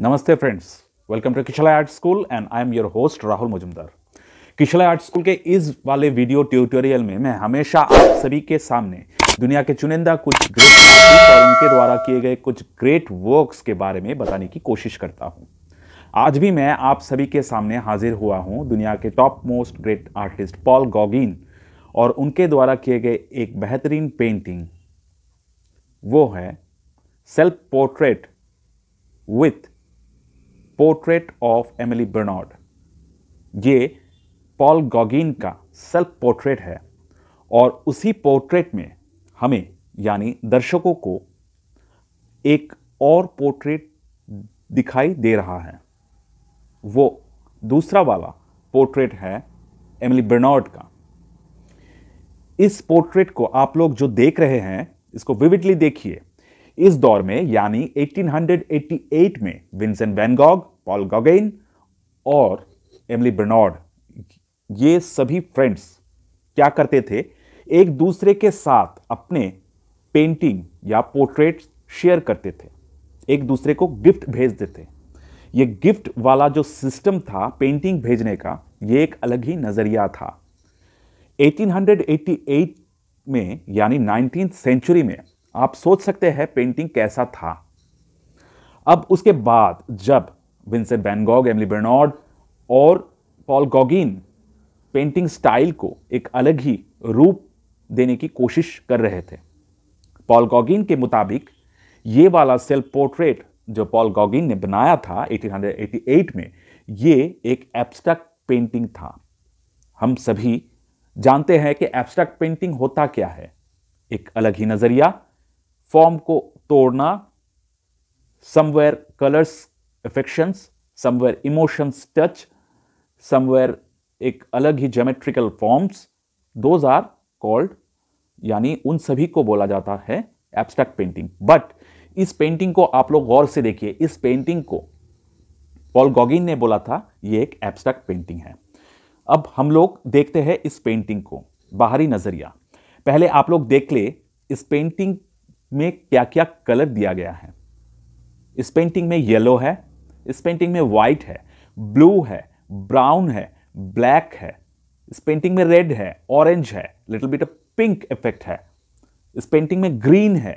नमस्ते friends welcome to Kishla art school and I am your host Rahul Majumdar Kishla art school के इस वाले वीडियो ट्यूटोरियल में मैं हमेशा आप सभी के सामने दुनिया के चुनिंदा कुछ ग्रेट और उनके द्वारा किए गए कुछ ग्रेट वर्क्स के बारे में बताने की कोशिश करता हूँ आज भी मैं आप सभी के सामने हाजिर हुआ हूँ दुनिया के top most great artist Paul Gauguin और उनके द्वारा किए गए एक बेहतरीन पेंटिंग वो है self portrait with portrait of Emile Bernard ये पॉल गॉगिन का सेल्फ पोर्ट्रेट है और उसी पोर्ट्रेट में हमें यानी दर्शकों को एक और पोर्ट्रेट दिखाई दे रहा है वो दूसरा वाला पोर्ट्रेट है एमिली बर्नार्ड का इस पोर्ट्रेट को आप लोग जो देख रहे हैं इसको विविडली देखिए इस दौर में यानी 1888 में विंसेंट वैनगॉग पॉल गॉगेन और एमली बर्नॉड ये सभी फ्रेंड्स क्या करते थे एक दूसरे के साथ अपने पेंटिंग या पोर्ट्रेट शेयर करते थे एक दूसरे को गिफ्ट भेजते थे ये गिफ्ट वाला जो सिस्टम था पेंटिंग भेजने का ये एक अलग ही नज़रिया था 1888 में यानी नाइनटीन सेंचुरी में आप सोच सकते हैं पेंटिंग कैसा था अब उसके बाद जब विंसेंट बैनगॉग एमली बर्नॉड और पॉल गॉगिन पेंटिंग स्टाइल को एक अलग ही रूप देने की कोशिश कर रहे थे पॉल गॉगिन के मुताबिक ये वाला सेल्फ पोर्ट्रेट जो पॉल गॉगिन ने बनाया था 1888 में ये एक एब्स्ट्रैक्ट पेंटिंग था हम सभी जानते हैं कि एब्स्ट्रैक्ट पेंटिंग होता क्या है एक अलग ही नज़रिया फॉर्म को तोड़ना somewhere colours affections somewhere emotions touch somewhere एक अलग ही geometrical forms those are called यानी उन सभी को बोला जाता है एब्स्ट्रैक्ट पेंटिंग बट इस पेंटिंग को आप लोग गौर से देखिए इस पेंटिंग को पॉल गॉगिन ने बोला था ये एक एब्स्ट्रैक्ट पेंटिंग है अब हम लोग देखते हैं इस पेंटिंग को बाहरी नज़रिया पहले आप लोग देख ले इस पेंटिंग में क्या क्या कलर दिया गया है इस पेंटिंग में येलो है इस पेंटिंग में वाइट है ब्लू है ब्राउन है ब्लैक है इस पेंटिंग में रेड है ऑरेंज है little bit of pink effect है इस पेंटिंग में ग्रीन है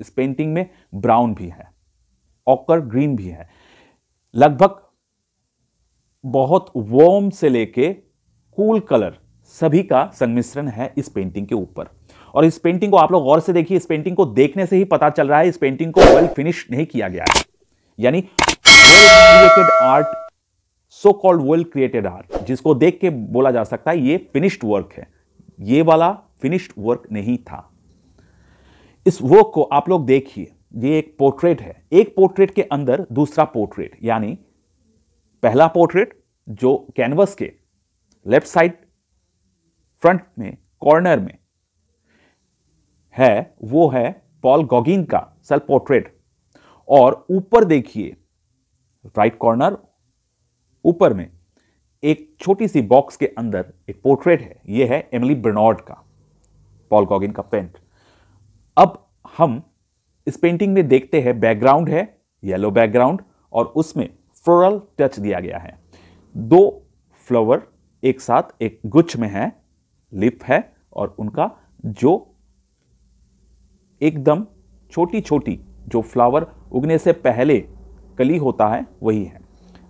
इस पेंटिंग में ब्राउन भी है ऑकर ग्रीन भी है लगभग बहुत वॉर्म से लेके कूल कलर सभी का संमिश्रण है इस पेंटिंग के ऊपर और इस पेंटिंग को आप लोग गौर से देखिए इस पेंटिंग को देखने से ही पता चल रहा है इस पेंटिंग को वेल फिनिश नहीं किया गया है यानी created art so called well created art जिसको देख के बोला जा सकता है ये फिनिश्ड वर्क है ये वाला फिनिश्ड वर्क नहीं था इस वर्क को आप लोग देखिए ये एक पोर्ट्रेट है एक पोर्ट्रेट के अंदर दूसरा पोर्ट्रेट यानी पहला पोर्ट्रेट जो कैनवस के लेफ्ट साइड फ्रंट में कॉर्नर में है वो है पॉल गॉगिन का सेल्फ पोर्ट्रेट और ऊपर देखिए राइट कॉर्नर ऊपर में एक छोटी सी बॉक्स के अंदर एक पोर्ट्रेट है ये है एमिली ब्रनॉर्ड का पॉल गॉगिन का पेंट अब हम इस पेंटिंग में देखते हैं बैकग्राउंड है येलो बैकग्राउंड और उसमें फ्लोरल टच दिया गया है दो फ्लावर एक साथ एक गुच्छ में है लिप है और उनका जो एकदम छोटी छोटी जो फ्लावर उगने से पहले कली होता है वही है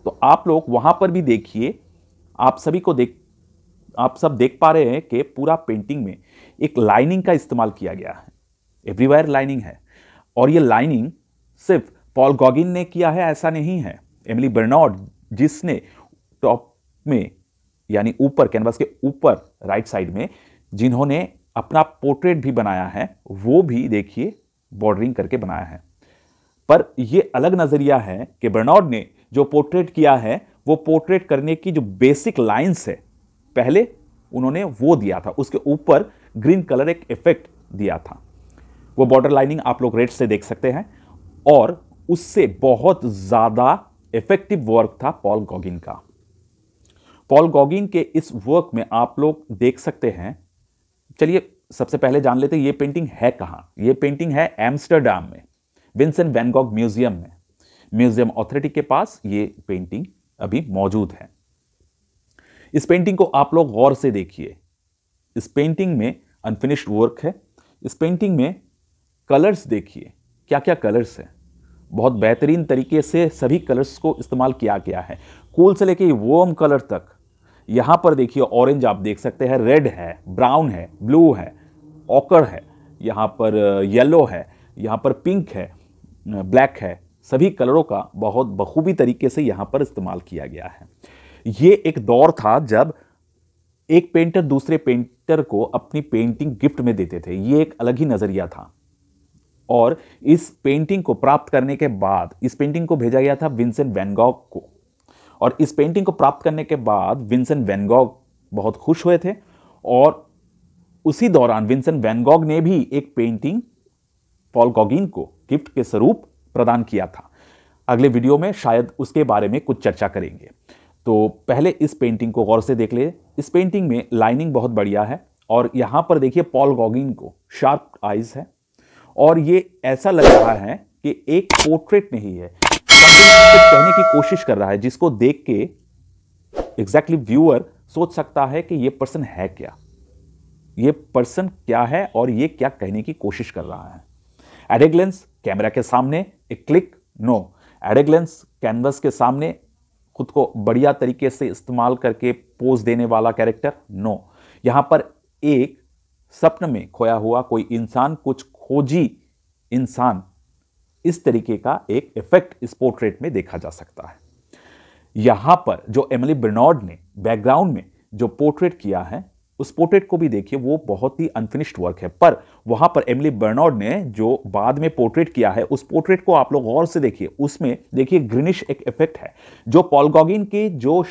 तो आप लोग वहाँ पर भी देखिए आप सभी को देख आप सब देख पा रहे हैं कि पूरा पेंटिंग में एक लाइनिंग का इस्तेमाल किया गया है एवरीवायर लाइनिंग है और ये लाइनिंग सिर्फ पॉल गॉगिन ने किया है ऐसा नहीं है एमिली बर्नॉड जिसने टॉप में यानी ऊपर कैनवास के ऊपर राइट साइड में जिन्होंने अपना पोर्ट्रेट भी बनाया है वो भी देखिए बॉर्डरिंग करके बनाया है पर यह अलग नज़रिया है कि बर्नॉड ने जो पोर्ट्रेट किया है वो पोर्ट्रेट करने की जो बेसिक लाइंस है पहले उन्होंने वो दिया था उसके ऊपर ग्रीन कलर एक इफेक्ट दिया था वो बॉर्डर लाइनिंग आप लोग रेड से देख सकते हैं और उससे बहुत ज़्यादा इफेक्टिव वर्क था पॉल गॉगिन का पॉल गॉगिन के इस वर्क में आप लोग देख सकते हैं चलिए सबसे पहले जान लेते हैं ये पेंटिंग है कहाँ ये पेंटिंग है एम्स्टरडाम में विंसेंट वैनगॉग म्यूजियम में म्यूजियम ऑथोरिटी के पास ये पेंटिंग अभी मौजूद है इस पेंटिंग को आप लोग गौर से देखिए इस पेंटिंग में अनफिनिश्ड वर्क है इस पेंटिंग में कलर्स देखिए क्या क्या कलर्स हैं बहुत बेहतरीन तरीके से सभी कलर्स को इस्तेमाल किया गया है कूल से लेके वोम कलर तक यहाँ पर देखिए ऑरेंज आप देख सकते हैं रेड है ब्राउन है ब्लू है ऑकर है यहाँ पर येलो uh, है यहाँ पर पिंक है ब्लैक uh, है सभी कलरों का बहुत बखूबी तरीके से यहाँ पर इस्तेमाल किया गया है ये एक दौर था जब एक पेंटर दूसरे पेंटर को अपनी पेंटिंग गिफ्ट में देते थे ये एक अलग ही नज़रिया था और इस पेंटिंग को प्राप्त करने के बाद इस पेंटिंग को भेजा गया था विंसेंट वैनगॉक और इस पेंटिंग को प्राप्त करने के बाद विंसेंट वैनगॉग बहुत खुश हुए थे और उसी दौरान विंसेंट वैनगॉग ने भी एक पेंटिंग पॉल गॉगिन को गिफ्ट के स्वरूप प्रदान किया था अगले वीडियो में शायद उसके बारे में कुछ चर्चा करेंगे तो पहले इस पेंटिंग को गौर से देख ले इस पेंटिंग में लाइनिंग बहुत बढ़िया है और यहाँ पर देखिए पॉल गॉगिन को शार्प आइज है और ये ऐसा लग रहा है कि एक पोर्ट्रेट नहीं है कुछ कहने की कोशिश कर रहा है जिसको देख के एग्जैक्टली व्यूअर सोच सकता है कि ये पर्सन है क्या ये पर्सन क्या है और ये क्या कहने की कोशिश कर रहा है एडेग्लेंस कैमरा के सामने एक क्लिक नो एडेग्लेंस कैनवस के सामने खुद को बढ़िया तरीके से इस्तेमाल करके पोज देने वाला कैरेक्टर नो यहां पर एक सपन में खोया हुआ कोई इंसान कुछ खोजी इंसान इस तरीके का एक इफेक्ट इस पोर्ट्रेट में देखा जा सकता है यहां पर जो एमिली बर्नॉड ने बैकग्राउंड में जो पोर्ट्रेट किया है उस पोर्ट्रेट को भी देखिए वो बहुत ही अनफिनिश्ड वर्क है पर वहां पर एमिली बर्नॉड ने जो बाद में पोर्ट्रेट किया है उस पोर्ट्रेट को आप लोग गौर से देखिए उसमें देखिए ग्रीनिश एक इफेक्ट है जो पॉलगॉगिन के जो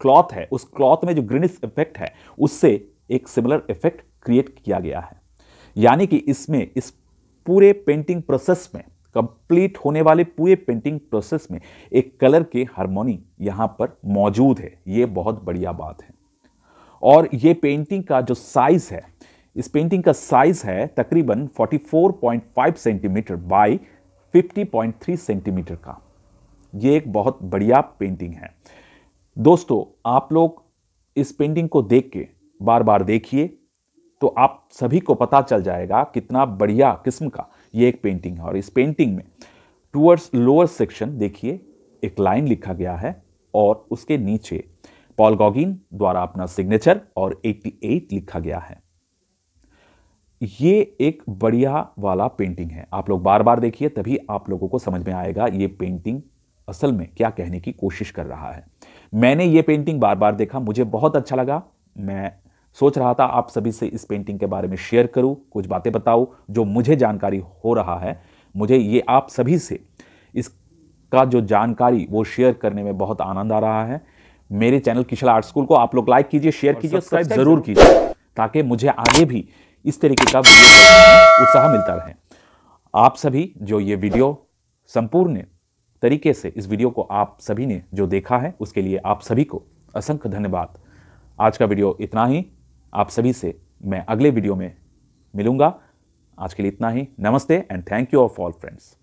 क्लॉथ है उस क्लॉथ में जो ग्रीनिश इफेक्ट है उससे एक सिमिलर इफेक्ट क्रिएट किया गया है यानी कि इसमें इस पूरे पेंटिंग प्रोसेस में कंप्लीट होने वाले पूरे पेंटिंग प्रोसेस में एक कलर के हारमोनी यहाँ पर मौजूद है ये बहुत बढ़िया बात है और ये पेंटिंग का जो साइज़ है इस पेंटिंग का साइज़ है तकरीबन 44.5 सेंटीमीटर बाय 50.3 सेंटीमीटर का ये एक बहुत बढ़िया पेंटिंग है दोस्तों आप लोग इस पेंटिंग को देख के बार बार देखिए तो आप सभी को पता चल जाएगा कितना बढ़िया किस्म का ये एक पेंटिंग है और इस पेंटिंग में टूवर्ड्स लोअर सेक्शन देखिए एक लाइन लिखा गया है और उसके नीचे पॉल गॉगिन द्वारा अपना सिग्नेचर और 88 लिखा गया है ये एक बढ़िया वाला पेंटिंग है आप लोग बार बार देखिए तभी आप लोगों को समझ में आएगा ये पेंटिंग असल में क्या कहने की कोशिश कर रहा है मैंने ये पेंटिंग बार बार देखा मुझे बहुत अच्छा लगा मैं सोच रहा था आप सभी से इस पेंटिंग के बारे में शेयर करूं कुछ बातें बताऊं जो मुझे जानकारी हो रहा है मुझे ये आप सभी से इसका जो जानकारी वो शेयर करने में बहुत आनंद आ रहा है मेरे चैनल किशला आर्ट स्कूल को आप लोग लाइक कीजिए शेयर कीजिए सब्सक्राइब जरूर कीजिए ताकि मुझे आगे भी इस तरीके का उत्साह मिलता रहे आप सभी जो ये वीडियो संपूर्ण तरीके से इस वीडियो को आप सभी ने जो देखा है उसके लिए आप सभी को असंख्य धन्यवाद आज का वीडियो इतना ही आप सभी से मैं अगले वीडियो में मिलूंगा आज के लिए इतना ही नमस्ते and thank you of all friends